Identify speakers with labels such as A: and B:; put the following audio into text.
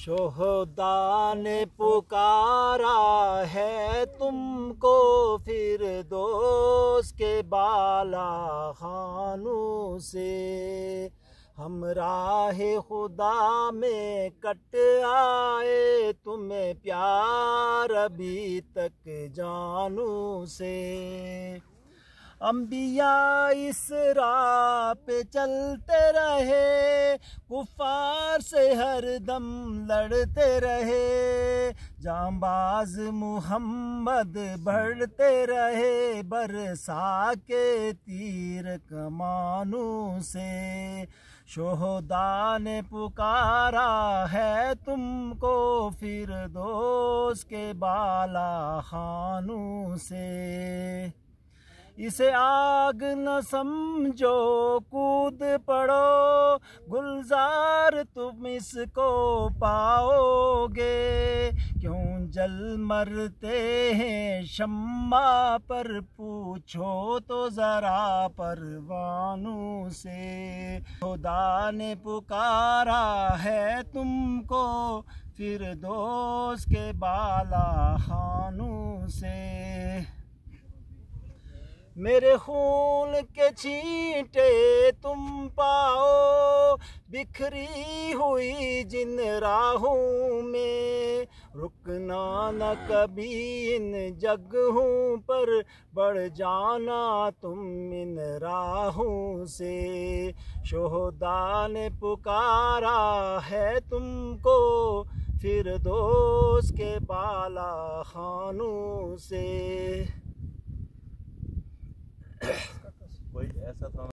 A: शोहदा ने पुकारा है तुमको फिर दोस्त के बाला खानों से हम राह खुदा में कट आए तुम्हें प्यार अभी तक जानू से अम्बिया इस राह पे चलते रहे कुफार से हर दम लड़ते रहे जांबाज मुहम्मद बढ़ते रहे बरसा के तीर कमानों से शोहदा ने पुकारा है तुमको फिर दोस्त के बाला खानों से इसे आग न समझो कूद पड़ो तुम इसको पाओगे क्यों जल मरते हैं शम्मा पर पूछो तो ज़रा परवानों से खुदा ने पुकारा है तुमको फिर दोस्त के बाला खानों से मेरे खून के छींटे तुम पाओ बिखरी हुई जिन राहों में रुकना न कभी इन जगहों पर बढ़ जाना तुम इन राहों से शोहदा ने पुकारा है तुमको फिर दोस्त के बाला खानों से